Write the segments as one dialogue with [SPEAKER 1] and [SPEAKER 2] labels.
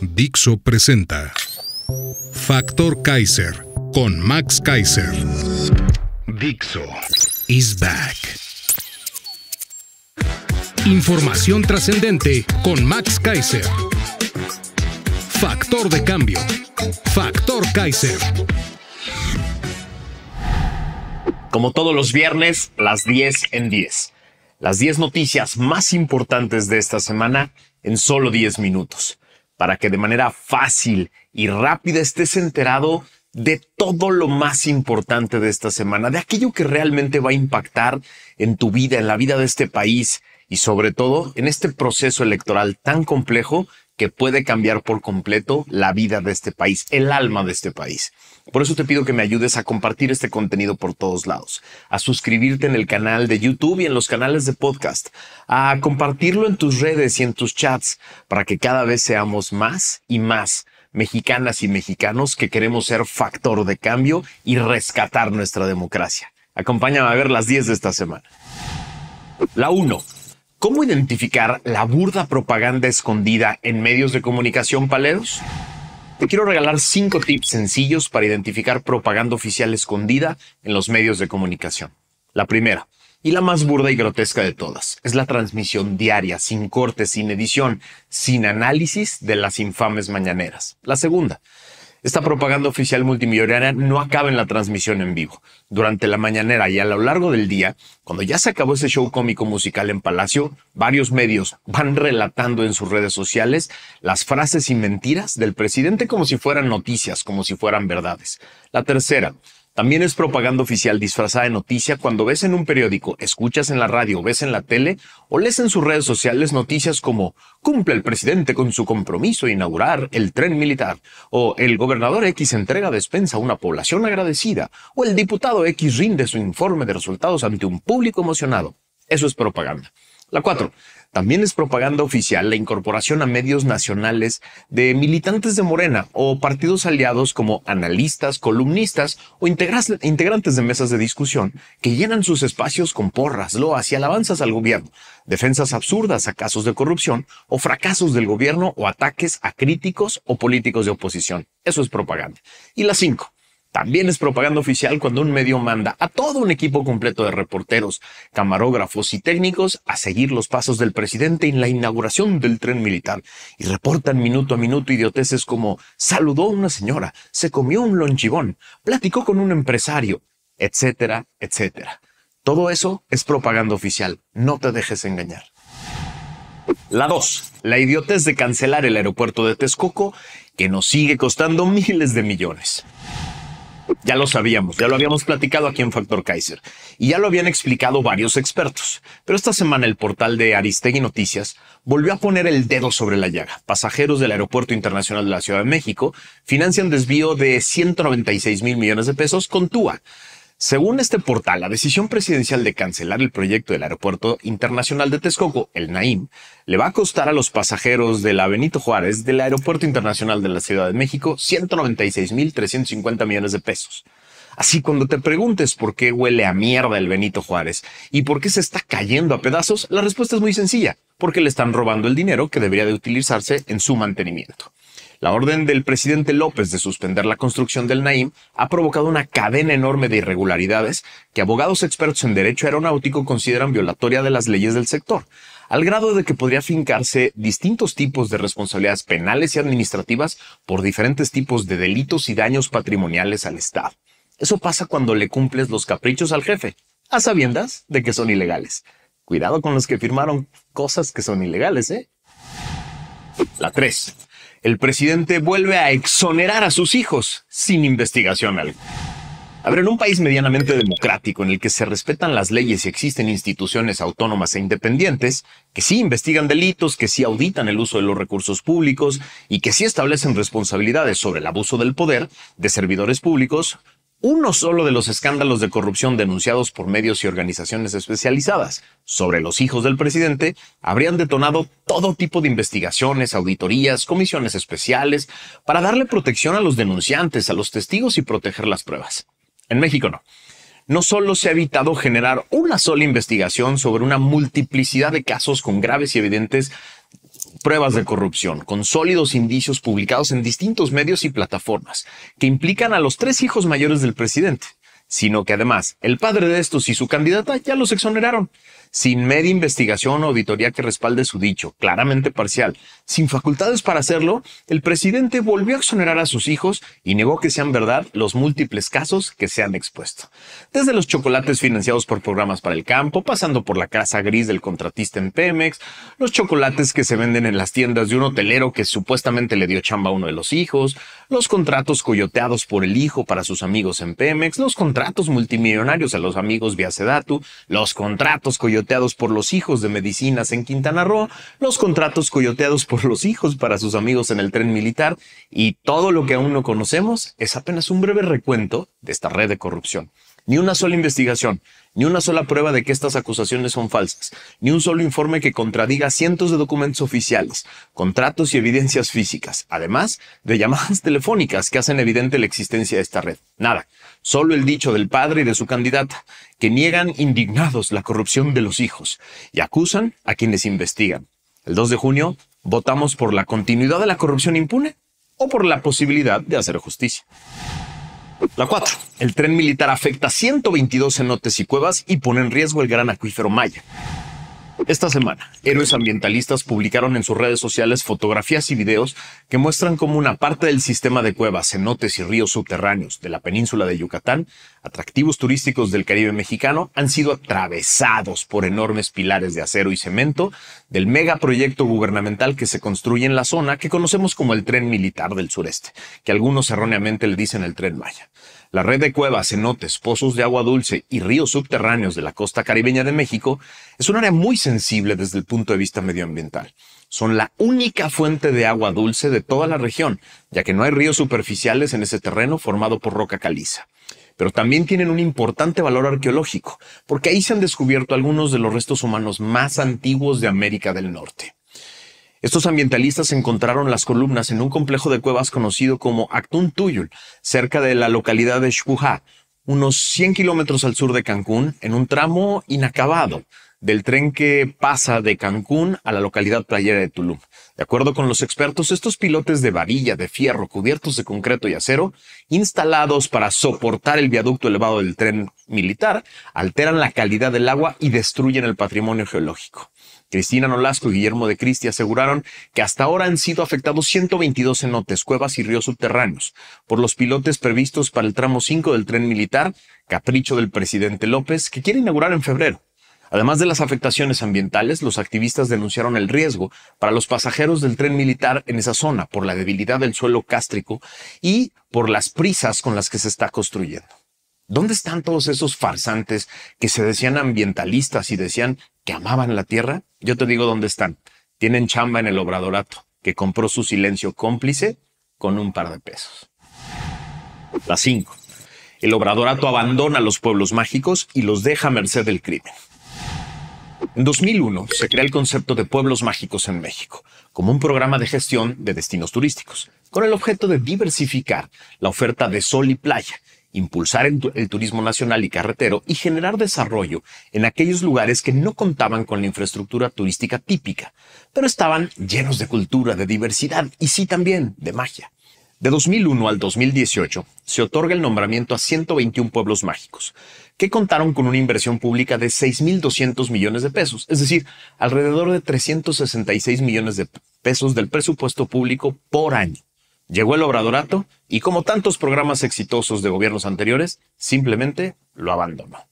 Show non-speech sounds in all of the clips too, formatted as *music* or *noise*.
[SPEAKER 1] Dixo presenta Factor Kaiser con Max Kaiser. Dixo is back. Información trascendente con Max Kaiser. Factor de cambio. Factor Kaiser. Como todos los viernes, las 10 en 10. Las 10 noticias más importantes de esta semana en solo 10 minutos para que de manera fácil y rápida estés enterado de todo lo más importante de esta semana, de aquello que realmente va a impactar en tu vida, en la vida de este país y sobre todo en este proceso electoral tan complejo que puede cambiar por completo la vida de este país, el alma de este país. Por eso te pido que me ayudes a compartir este contenido por todos lados, a suscribirte en el canal de YouTube y en los canales de podcast, a compartirlo en tus redes y en tus chats para que cada vez seamos más y más mexicanas y mexicanos que queremos ser factor de cambio y rescatar nuestra democracia. Acompáñame a ver las 10 de esta semana. La 1 ¿Cómo identificar la burda propaganda escondida en medios de comunicación paleros? Te quiero regalar cinco tips sencillos para identificar propaganda oficial escondida en los medios de comunicación. La primera, y la más burda y grotesca de todas, es la transmisión diaria, sin corte, sin edición, sin análisis de las infames mañaneras. La segunda, esta propaganda oficial multimillonaria no acaba en la transmisión en vivo. Durante la mañanera y a lo largo del día, cuando ya se acabó ese show cómico musical en Palacio, varios medios van relatando en sus redes sociales las frases y mentiras del presidente como si fueran noticias, como si fueran verdades. La tercera, también es propaganda oficial disfrazada de noticia cuando ves en un periódico, escuchas en la radio, ves en la tele o lees en sus redes sociales noticias como cumple el presidente con su compromiso de inaugurar el tren militar o el gobernador X entrega despensa a una población agradecida o el diputado X rinde su informe de resultados ante un público emocionado. Eso es propaganda. La cuatro, también es propaganda oficial la incorporación a medios nacionales de militantes de Morena o partidos aliados como analistas, columnistas o integrantes de mesas de discusión que llenan sus espacios con porras, loas y alabanzas al gobierno, defensas absurdas a casos de corrupción o fracasos del gobierno o ataques a críticos o políticos de oposición. Eso es propaganda. Y la cinco, también es propaganda oficial cuando un medio manda a todo un equipo completo de reporteros, camarógrafos y técnicos a seguir los pasos del presidente en la inauguración del tren militar y reportan minuto a minuto idioteces como saludó a una señora, se comió un lonchibón, platicó con un empresario, etcétera, etcétera. Todo eso es propaganda oficial, no te dejes engañar. La 2. La idiotez de cancelar el aeropuerto de Texcoco que nos sigue costando *laughs* miles de millones. Ya lo sabíamos, ya lo habíamos platicado aquí en Factor Kaiser y ya lo habían explicado varios expertos. Pero esta semana el portal de Aristegui Noticias volvió a poner el dedo sobre la llaga. Pasajeros del Aeropuerto Internacional de la Ciudad de México financian desvío de 196 mil millones de pesos con TUA. Según este portal, la decisión presidencial de cancelar el proyecto del Aeropuerto Internacional de Texcoco, el Naim, le va a costar a los pasajeros de la Benito Juárez del Aeropuerto Internacional de la Ciudad de México 196.350 millones de pesos. Así cuando te preguntes por qué huele a mierda el Benito Juárez y por qué se está cayendo a pedazos, la respuesta es muy sencilla, porque le están robando el dinero que debería de utilizarse en su mantenimiento. La orden del presidente López de suspender la construcción del Naim ha provocado una cadena enorme de irregularidades que abogados expertos en derecho aeronáutico consideran violatoria de las leyes del sector, al grado de que podría fincarse distintos tipos de responsabilidades penales y administrativas por diferentes tipos de delitos y daños patrimoniales al Estado. Eso pasa cuando le cumples los caprichos al jefe, a sabiendas de que son ilegales. Cuidado con los que firmaron cosas que son ilegales, ¿eh? La 3 el presidente vuelve a exonerar a sus hijos sin investigación alguna. A ver, en un país medianamente democrático en el que se respetan las leyes y existen instituciones autónomas e independientes que sí investigan delitos, que sí auditan el uso de los recursos públicos y que sí establecen responsabilidades sobre el abuso del poder de servidores públicos, uno solo de los escándalos de corrupción denunciados por medios y organizaciones especializadas sobre los hijos del presidente habrían detonado todo tipo de investigaciones, auditorías, comisiones especiales, para darle protección a los denunciantes, a los testigos y proteger las pruebas. En México no. No solo se ha evitado generar una sola investigación sobre una multiplicidad de casos con graves y evidentes pruebas de corrupción, con sólidos indicios publicados en distintos medios y plataformas, que implican a los tres hijos mayores del presidente, sino que además el padre de estos y su candidata ya los exoneraron, sin media investigación o auditoría que respalde su dicho, claramente parcial, sin facultades para hacerlo, el presidente volvió a exonerar a sus hijos y negó que sean verdad los múltiples casos que se han expuesto. Desde los chocolates financiados por programas para el campo, pasando por la casa gris del contratista en Pemex, los chocolates que se venden en las tiendas de un hotelero que supuestamente le dio chamba a uno de los hijos, los contratos coyoteados por el hijo para sus amigos en Pemex, los contratos contratos multimillonarios a los amigos via los contratos coyoteados por los hijos de medicinas en Quintana Roo, los contratos coyoteados por los hijos para sus amigos en el tren militar y todo lo que aún no conocemos es apenas un breve recuento de esta red de corrupción. Ni una sola investigación, ni una sola prueba de que estas acusaciones son falsas, ni un solo informe que contradiga cientos de documentos oficiales, contratos y evidencias físicas, además de llamadas *laughs* telefónicas que hacen evidente la existencia de esta red. Nada, solo el dicho del padre y de su candidata, que niegan indignados la corrupción de los hijos y acusan a quienes investigan. El 2 de junio votamos por la continuidad de la corrupción impune o por la posibilidad de hacer justicia. La 4. El tren militar afecta 122 cenotes y cuevas y pone en riesgo el gran acuífero Maya. Esta semana, héroes ambientalistas publicaron en sus redes sociales fotografías y videos que muestran cómo una parte del sistema de cuevas, cenotes y ríos subterráneos de la península de Yucatán, atractivos turísticos del Caribe mexicano, han sido atravesados por enormes pilares de acero y cemento del megaproyecto gubernamental que se construye en la zona que conocemos como el Tren Militar del Sureste, que algunos erróneamente le dicen el Tren Maya. La red de cuevas, cenotes, pozos de agua dulce y ríos subterráneos de la costa caribeña de México es un área muy sensible desde el punto de vista medioambiental. Son la única fuente de agua dulce de toda la región, ya que no hay ríos superficiales en ese terreno formado por roca caliza pero también tienen un importante valor arqueológico, porque ahí se han descubierto algunos de los restos humanos más antiguos de América del Norte. Estos ambientalistas encontraron las columnas en un complejo de cuevas conocido como Actun Tuyul, cerca de la localidad de Shpuja, unos 100 kilómetros al sur de Cancún, en un tramo inacabado del tren que pasa de Cancún a la localidad playera de Tulum. De acuerdo con los expertos, estos pilotes de varilla de fierro cubiertos de concreto y acero, instalados para soportar el viaducto elevado del tren militar, alteran la calidad del agua y destruyen el patrimonio geológico. Cristina Nolasco y Guillermo de Cristi aseguraron que hasta ahora han sido afectados 122 cenotes, cuevas y ríos subterráneos por los pilotes previstos para el tramo 5 del tren militar, capricho del presidente López, que quiere inaugurar en febrero. Además de las afectaciones ambientales, los activistas denunciaron el riesgo para los pasajeros del tren militar en esa zona por la debilidad del suelo cástrico y por las prisas con las que se está construyendo. ¿Dónde están todos esos farsantes que se decían ambientalistas y decían que amaban la tierra? Yo te digo dónde están. Tienen chamba en el obradorato, que compró su silencio cómplice con un par de pesos. La 5. El obradorato abandona los pueblos mágicos y los deja a merced del crimen. En 2001 se crea el concepto de pueblos mágicos en México, como un programa de gestión de destinos turísticos, con el objeto de diversificar la oferta de sol y playa impulsar el, turismo nacional y carretero y generar desarrollo en aquellos lugares que no contaban con la infraestructura turística típica, pero estaban llenos de cultura, de diversidad y sí también de magia. De 2001 al 2018 se otorga el nombramiento a 121 pueblos mágicos, que contaron con una inversión pública de 6.200 millones de pesos, es decir, alrededor de 366 millones de pesos del presupuesto público por año. Llegó el obradorato y como tantos programas exitosos de gobiernos anteriores, simplemente lo abandonó.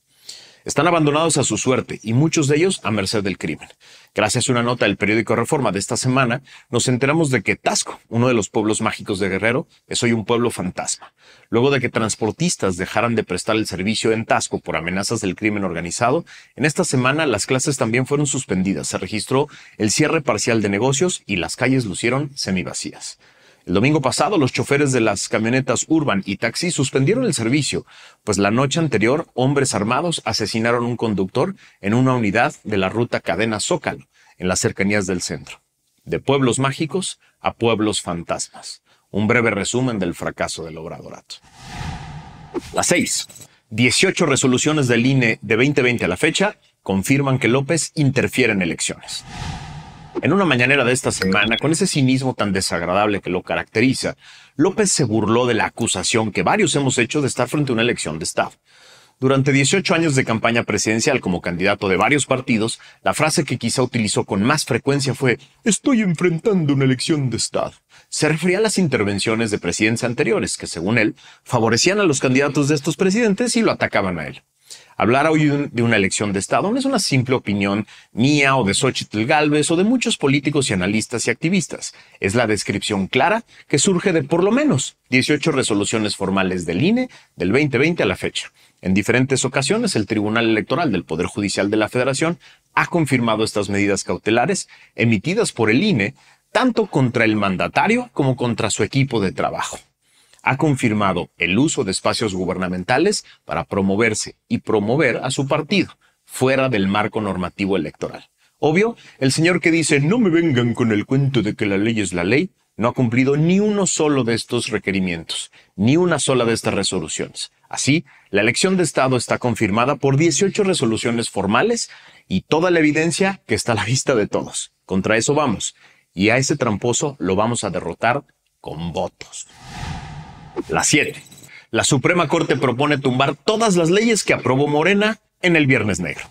[SPEAKER 1] Están abandonados a su suerte y muchos de ellos a merced del crimen. Gracias a una nota del periódico Reforma de esta semana, nos enteramos de que Tasco, uno de los pueblos mágicos de Guerrero, es hoy un pueblo fantasma. Luego de que transportistas dejaran de prestar el servicio en Tasco por amenazas del crimen organizado, en esta semana las clases también fueron suspendidas. Se registró el cierre parcial de negocios y las calles lucieron semivacías. El domingo pasado, los choferes de las camionetas Urban y Taxi suspendieron el servicio, pues la noche anterior, hombres armados asesinaron a un conductor en una unidad de la ruta Cadena Zócalo, en las cercanías del centro. De pueblos mágicos a pueblos fantasmas. Un breve resumen del fracaso del obradorato. Las 6. 18 resoluciones del INE de 2020 a la fecha confirman que López interfiere en elecciones. En una mañanera de esta semana, con ese cinismo tan desagradable que lo caracteriza, López se burló de la acusación que varios hemos hecho de estar frente a una elección de staff. Durante 18 años de campaña presidencial como candidato de varios partidos, la frase que quizá utilizó con más frecuencia fue Estoy enfrentando una elección de Estado. Se refería a las intervenciones de presidencia anteriores que, según él, favorecían a los candidatos de estos presidentes y lo atacaban a él. Hablar hoy de una elección de Estado no es una simple opinión mía o de Xochitl Galvez o de muchos políticos y analistas y activistas. Es la descripción clara que surge de por lo menos 18 resoluciones formales del INE del 2020 a la fecha. En diferentes ocasiones, el Tribunal Electoral del Poder Judicial de la Federación ha confirmado estas medidas cautelares emitidas por el INE tanto contra el mandatario como contra su equipo de trabajo ha confirmado el uso de espacios gubernamentales para promoverse y promover a su partido fuera del marco normativo electoral. Obvio, el señor que dice no me vengan con el cuento de que la ley es la ley, no ha cumplido ni uno solo de estos requerimientos, ni una sola de estas resoluciones. Así, la elección de Estado está confirmada por 18 resoluciones formales y toda la evidencia que está a la vista de todos. Contra eso vamos. Y a ese tramposo lo vamos a derrotar con votos. La 7. La Suprema Corte propone tumbar todas las leyes que aprobó Morena en el Viernes Negro.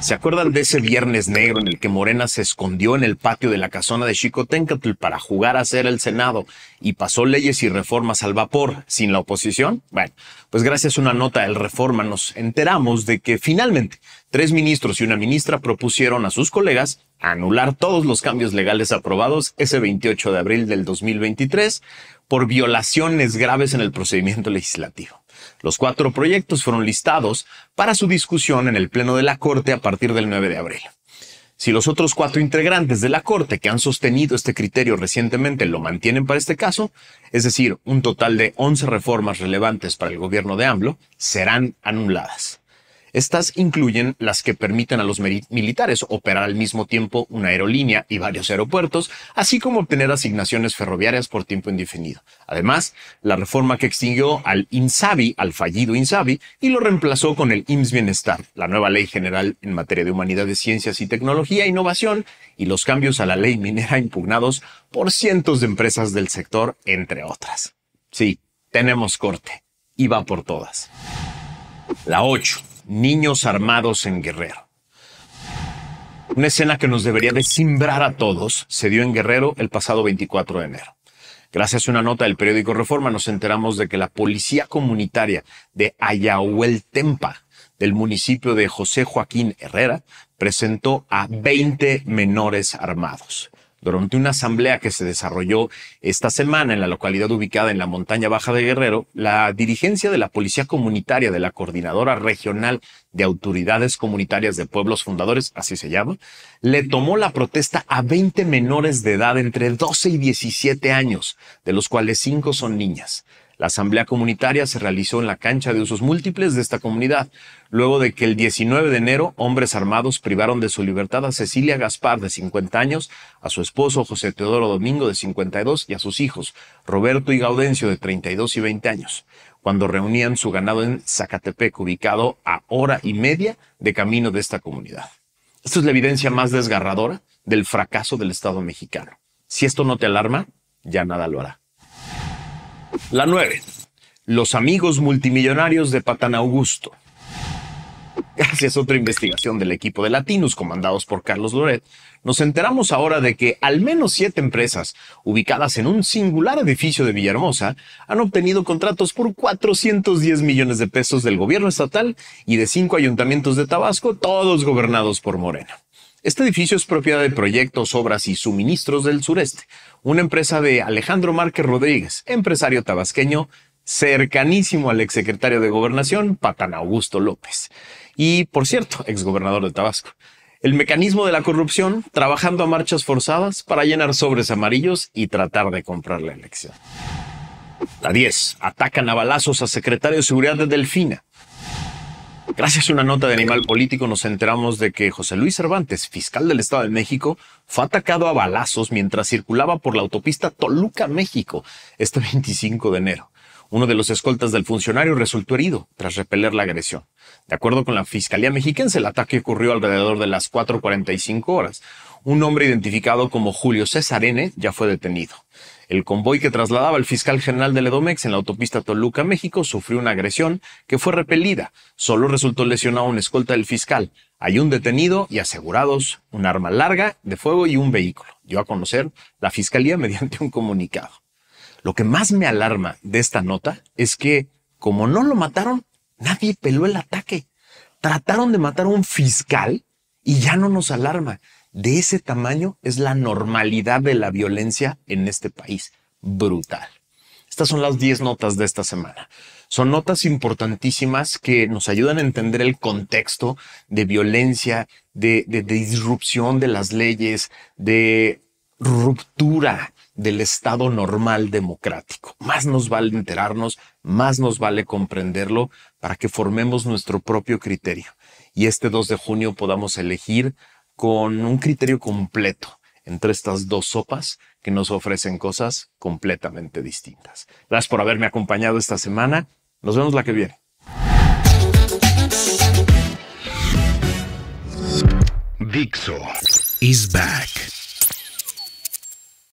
[SPEAKER 1] ¿Se acuerdan de ese Viernes Negro en el que Morena se escondió en el patio de la casona de Tencatl para jugar a ser el Senado y pasó leyes y reformas al vapor sin la oposición? Bueno, pues gracias a una nota del Reforma nos enteramos de que finalmente tres ministros y una ministra propusieron a sus colegas anular todos los cambios legales aprobados ese 28 de abril del 2023 por violaciones graves en el procedimiento legislativo. Los cuatro proyectos fueron listados para su discusión en el Pleno de la Corte a partir del 9 de abril. Si los otros cuatro integrantes de la Corte que han sostenido este criterio recientemente lo mantienen para este caso, es decir, un total de 11 reformas relevantes para el gobierno de AMLO, serán anuladas. Estas incluyen las que permiten a los militares operar al mismo tiempo una aerolínea y varios aeropuertos, así como obtener asignaciones ferroviarias por tiempo indefinido. Además, la reforma que extinguió al INSABI, al fallido INSABI, y lo reemplazó con el IMSS Bienestar, la nueva ley general en materia de humanidades, ciencias y tecnología, innovación, y los cambios a la ley minera impugnados por cientos de empresas del sector, entre otras. Sí, tenemos corte. Y va por todas. La 8 niños armados en Guerrero. Una escena que nos debería de a todos se dio en Guerrero el pasado 24 de enero. Gracias a una nota del periódico Reforma nos enteramos de que la policía comunitaria de Ayahueltempa, del municipio de José Joaquín Herrera, presentó a 20 menores armados. Durante una asamblea que se desarrolló esta semana en la localidad ubicada en la montaña baja de Guerrero, la dirigencia de la Policía Comunitaria de la Coordinadora Regional de Autoridades Comunitarias de Pueblos Fundadores, así se llama, le tomó la protesta a 20 menores de edad entre 12 y 17 años, de los cuales 5 son niñas. La asamblea comunitaria se realizó en la cancha de usos múltiples de esta comunidad, luego de que el 19 de enero hombres armados privaron de su libertad a Cecilia Gaspar, de 50 años, a su esposo José Teodoro Domingo, de 52, y a sus hijos, Roberto y Gaudencio, de 32 y 20 años, cuando reunían su ganado en Zacatepec, ubicado a hora y media de camino de esta comunidad. Esto es la evidencia más desgarradora del fracaso del Estado mexicano. Si esto no te alarma, ya nada lo hará. La 9. Los amigos multimillonarios de Patán Augusto. Gracias a otra investigación del equipo de Latinos comandados por Carlos Loret, nos enteramos ahora de que al menos siete empresas ubicadas en un singular edificio de Villahermosa han obtenido contratos por 410 millones de pesos del gobierno estatal y de cinco ayuntamientos de Tabasco, todos gobernados por Morena. Este edificio es propiedad de Proyectos, Obras y Suministros del Sureste, una empresa de Alejandro Márquez Rodríguez, empresario tabasqueño cercanísimo al exsecretario de Gobernación, Patán Augusto López, y, por cierto, exgobernador de Tabasco. El mecanismo de la corrupción trabajando a marchas forzadas para llenar sobres amarillos y tratar de comprar la elección. La 10. Atacan a balazos a secretario de seguridad de Delfina. Gracias a una nota de Animal Político nos enteramos de que José Luis Cervantes, fiscal del Estado de México, fue atacado a balazos mientras circulaba por la autopista Toluca, México, este 25 *laughs* de enero. Uno de los escoltas del funcionario resultó herido tras repeler la agresión. De acuerdo con la Fiscalía Mexiquense, el ataque ocurrió alrededor de las 4.45 horas. Un hombre identificado como Julio César N. ya fue detenido. El convoy que trasladaba al fiscal general de Ledomex en la autopista Toluca, México, sufrió una agresión que fue repelida. Solo resultó lesionado un escolta del fiscal. Hay un detenido y asegurados un arma larga de fuego y un vehículo. Dio a conocer la fiscalía *laughs* mediante un comunicado. Lo que más me alarma de esta nota es que, como no lo mataron, nadie peló el ataque. Trataron de matar a un fiscal y ya no nos alarma. De ese tamaño es la normalidad de la violencia en este país. Brutal. Estas son las 10 notas de esta semana. Son notas importantísimas que nos ayudan a entender el contexto de violencia, de, disrupción de las leyes, de ruptura del estado normal democrático. Más nos vale enterarnos, más nos vale comprenderlo para que formemos nuestro propio criterio y este 2 de junio podamos elegir con un criterio completo entre estas dos sopas que nos ofrecen cosas completamente distintas. Gracias por haberme acompañado esta semana. Nos vemos la que viene. Dixo is back.